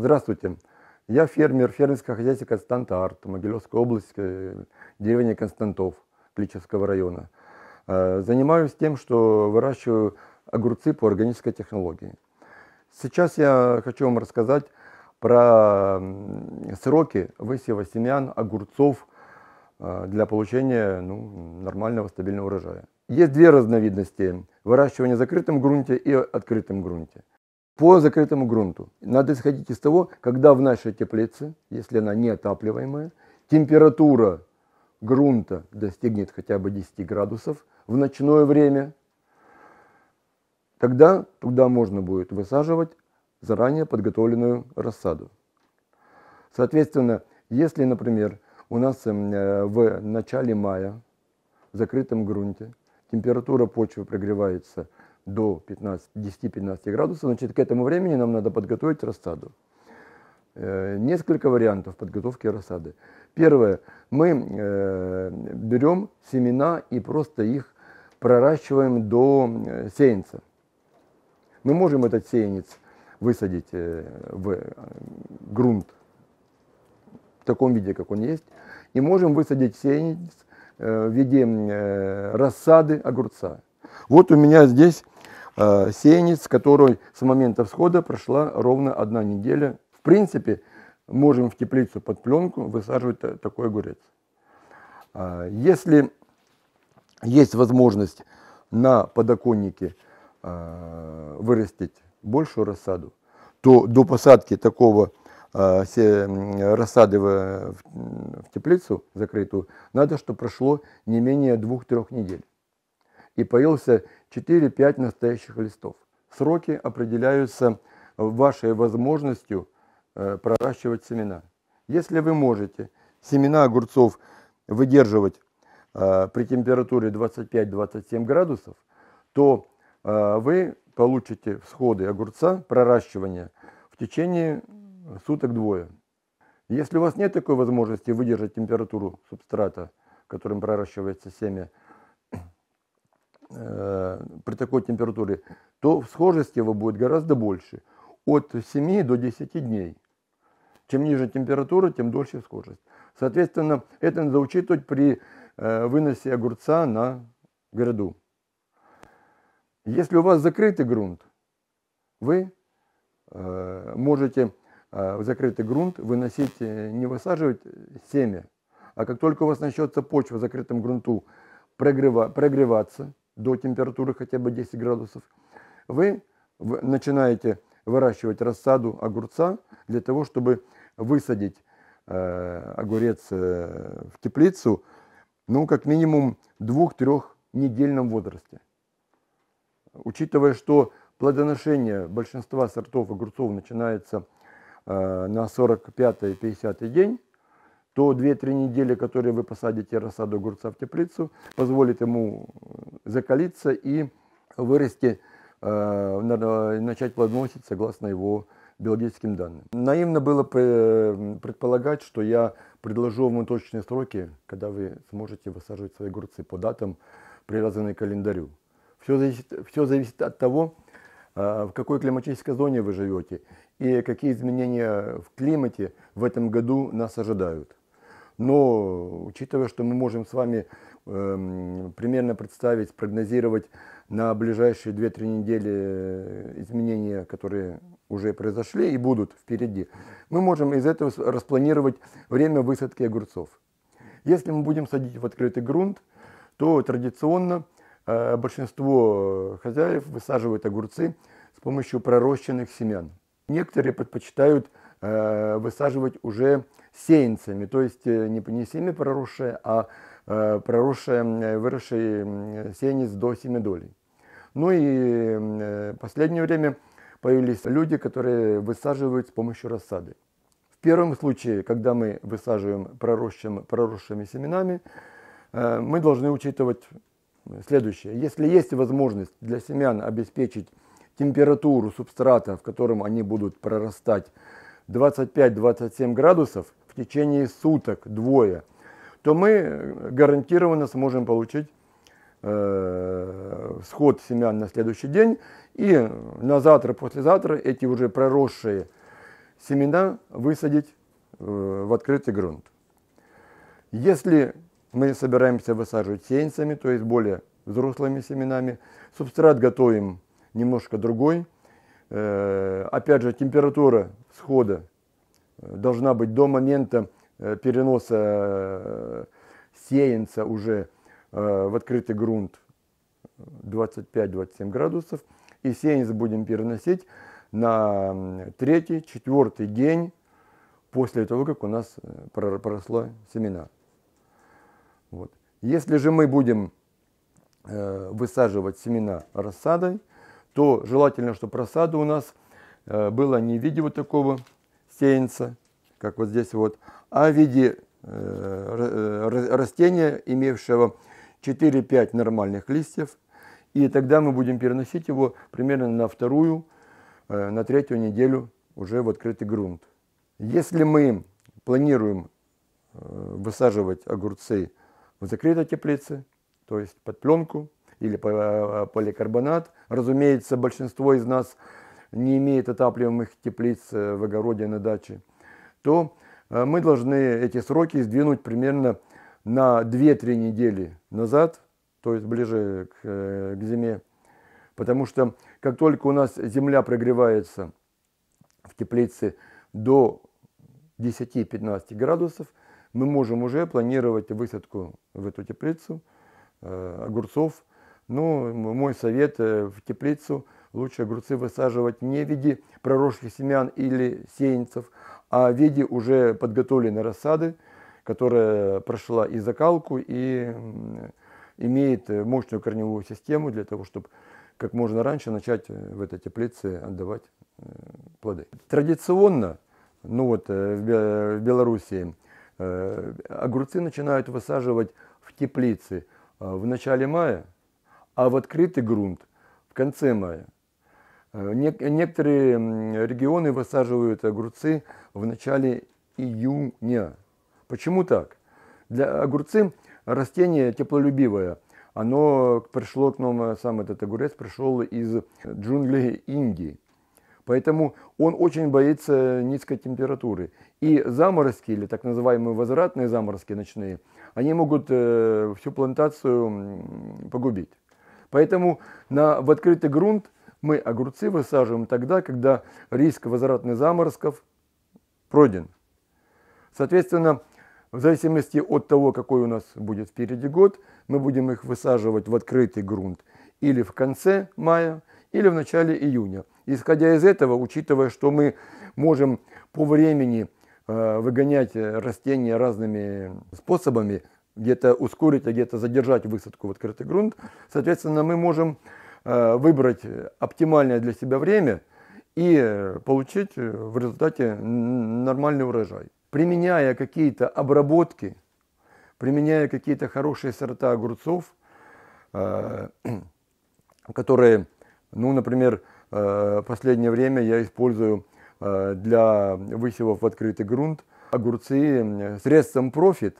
Здравствуйте. Я фермер фермерского хозяйства Константа Арт, Могилевской области, э, деревня Константов, Кличевского района. Э, занимаюсь тем, что выращиваю огурцы по органической технологии. Сейчас я хочу вам рассказать про сроки высева семян огурцов э, для получения ну, нормального стабильного урожая. Есть две разновидности – выращивание в закрытом грунте и открытом грунте по закрытому грунту. Надо исходить из того, когда в нашей теплице, если она не отапливаемая, температура грунта достигнет хотя бы 10 градусов в ночное время, тогда туда можно будет высаживать заранее подготовленную рассаду. Соответственно, если, например, у нас эм, э, в начале мая в закрытом грунте температура почвы прогревается – до 10-15 градусов, значит, к этому времени нам надо подготовить рассаду. Э, несколько вариантов подготовки рассады. Первое. Мы э, берем семена и просто их проращиваем до э, сеянца. Мы можем этот сеянец высадить в грунт в таком виде, как он есть, и можем высадить сеянец в виде рассады огурца. Вот у меня здесь Э, сеянец, который с момента всхода прошла ровно одна неделя. В принципе, можем в теплицу под пленку высаживать э, такой огурец. А, если есть возможность на подоконнике э, вырастить большую рассаду, то до посадки такого рассады в теплицу закрытую надо, чтобы прошло не менее двух-трех недель и появился 4-5 настоящих листов. Сроки определяются вашей возможностью э, проращивать семена. Если вы можете семена огурцов выдерживать э, при температуре 25-27 градусов, то э, вы получите всходы огурца, проращивание в течение суток двое. Если у вас нет такой возможности выдержать температуру субстрата, которым проращивается семя, Э, при такой температуре, то схожесть его будет гораздо больше. От 7 до 10 дней. Чем ниже температура, тем дольше схожесть. Соответственно, это надо учитывать при э, выносе огурца на гряду. Если у вас закрытый грунт, вы э, можете в закрытый грунт выносить, не высаживать семя, а как только у вас начнется почва в закрытом грунту прогрева, прогреваться, до температуры хотя бы 10 градусов, вы начинаете выращивать рассаду огурца для того, чтобы высадить э, огурец э, в теплицу, ну, как минимум двух-трех недельном возрасте. Учитывая, что плодоношение большинства сортов огурцов начинается э, на 45-50 день, то 2-3 недели, которые вы посадите рассаду огурца в теплицу, позволит ему э, закалиться и вырасти, э, начать плодоносить согласно его биологическим данным. Наивно было э, предполагать, что я предложу вам точные сроки, когда вы сможете высаживать свои огурцы по датам, привязанные к календарю. Все зависит, все зависит от того, в какой климатической зоне вы живете и какие изменения в климате в этом году нас ожидают. Но учитывая, что мы можем с вами э, примерно представить, прогнозировать на ближайшие 2-3 недели э, изменения, которые уже произошли и будут впереди, мы можем из этого распланировать время высадки огурцов. Если мы будем садить в открытый грунт, то традиционно э, большинство хозяев высаживают огурцы с помощью пророщенных семян. Некоторые предпочитают Э, высаживать уже сеянцами, то есть э, не, не семя проросшее, а э, проросшее, выросший сеянец до семидолей. Ну и в последнее время появились люди, которые высаживают с помощью рассады. В первом случае, когда мы высаживаем проросшим, проросшими семенами, мы должны учитывать следующее. Если есть возможность для семян обеспечить температуру субстрата, в котором они будут прорастать, 25-27 градусов в течение суток, двое, то мы э, гарантированно сможем получить э, сход семян на следующий день. И на завтра, послезавтра эти уже проросшие семена высадить э, в открытый грунт. Если мы собираемся высаживать сеянцами, то есть более взрослыми семенами, субстрат готовим немножко другой. Э, опять же, температура схода должна быть до момента э, переноса э, сеянца уже э, в открытый грунт 25-27 градусов. И сеянец будем переносить на третий, четвертый день после того, как у нас проросло семена. Вот. Если же мы будем высаживать семена рассадой, то желательно, чтобы рассада у нас – Э, было не в виде вот такого сеянца, как вот здесь вот, а в виде э, э, растения, имевшего 4-5 нормальных листьев. И тогда мы будем переносить его примерно на вторую, на третью неделю уже в открытый грунт. Если мы планируем высаживать огурцы в закрытой теплице, то есть под пленку или поликарбонат, разумеется, большинство из нас – не имеет отапливаемых теплиц э, в огороде на даче, то э, мы должны эти сроки сдвинуть примерно на 2-3 недели назад, то есть ближе к, э, к зиме. Потому что как только у нас земля прогревается в теплице до 10-15 градусов, мы можем уже планировать высадку в эту теплицу э, огурцов. Ну, мой совет э, в теплицу – лучше огурцы высаживать не в виде проросших семян или сеянцев, а в виде уже подготовленной рассады, которая прошла и закалку, и имеет мощную корневую систему для того, чтобы как можно раньше начать э, в этой теплице отдавать э, плоды. Традиционно, ну вот э, в Беларуси огурцы начинают высаживать в теплицы в начале мая, а в открытый грунт в конце мая. Э, некоторые регионы высаживают огурцы в начале июня. Почему так? Для огурцы растение теплолюбивое. Оно пришло к нам, э, сам этот огурец пришел из джунглей Индии. Поэтому он очень боится низкой температуры. И заморозки, или так называемые возвратные заморозки ночные, они могут э, всю плантацию погубить. Поэтому на, в открытый грунт – мы огурцы высаживаем тогда, когда риск возвратных заморозков пройден. Соответственно, в зависимости от того, какой у нас будет впереди год, мы будем их высаживать в открытый грунт или в конце мая, или в начале июня. Исходя из этого, учитывая, что мы можем по времени э, выгонять растения разными способами, где-то ускорить, а где-то задержать высадку в открытый грунт, соответственно, мы можем Э, выбрать оптимальное для себя время и получить э, в результате нормальный урожай. Применяя какие-то обработки, применяя какие-то хорошие сорта огурцов, э, которые, ну, например, в последнее время я использую для высевов в открытый грунт огурцы средством профит,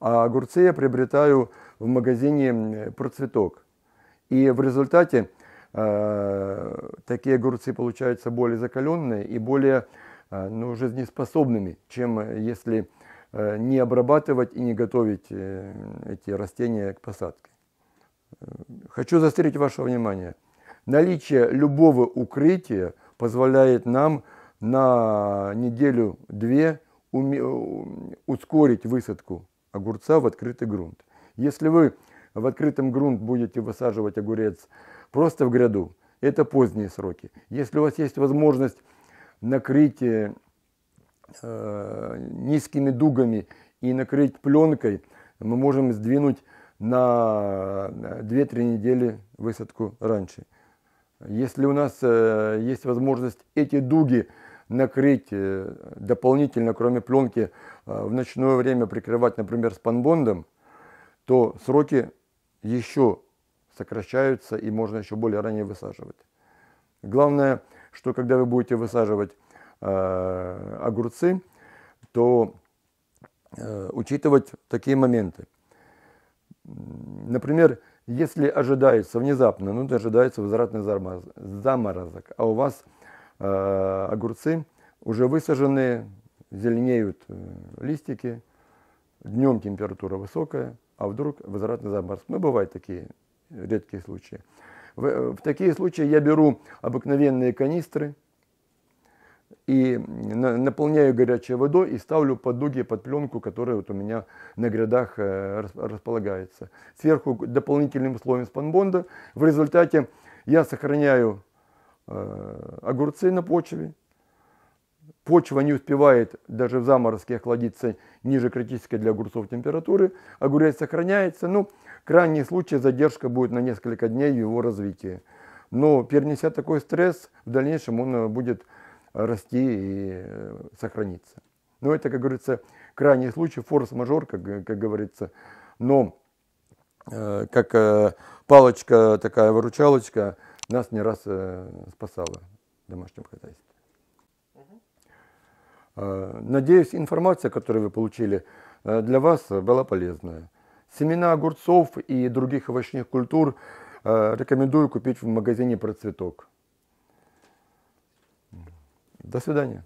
а огурцы я приобретаю в магазине «Процветок». И в результате э, такие огурцы получаются более закаленные и более э, ну, жизнеспособными, чем э, если э, не обрабатывать и не готовить э, эти растения к посадке. Хочу заострить ваше внимание. Наличие любого укрытия позволяет нам на неделю-две ускорить высадку огурца в открытый грунт. Если вы в открытом грунт будете высаживать огурец просто в гряду, это поздние сроки. Если у вас есть возможность накрыть э, э низкими дугами и накрыть пленкой, мы можем сдвинуть на 2-3 недели высадку раньше. Если у нас э, есть возможность эти дуги накрыть э, дополнительно, кроме пленки, э, в ночное время прикрывать, например, спанбондом, то сроки еще сокращаются и можно еще более ранее высаживать. Главное, что когда вы будете высаживать э, огурцы, то э, учитывать такие моменты. Например, если ожидается внезапно, ну, ожидается возвратный заморозок, а у вас э, огурцы уже высажены, зеленеют э, листики, днем температура высокая, а вдруг возврат на заморозк. Ну, бывают такие редкие случаи. В, э, в такие случаи я беру обыкновенные канистры и на, наполняю горячей водой и ставлю под дуги, под пленку, которая вот у меня на грядах э, располагается. Сверху дополнительным слоем спанбонда. В результате я сохраняю э, огурцы на почве, Почва не успевает даже в заморозке охладиться ниже критической для огурцов температуры. Огурец сохраняется, ну, крайний случай задержка будет на несколько дней его развития. Но перенеся такой стресс, в дальнейшем он э, будет расти и э, сохраниться. Но это, как говорится, крайний случай, форс-мажор, как, э, как говорится. Но э, как э, палочка такая, выручалочка, нас не раз э, спасала в домашнем хозяйстве. Э, надеюсь, информация, которую вы получили, э, для вас была полезная. Семена огурцов и других овощных культур э, рекомендую купить в магазине «Процветок». До свидания.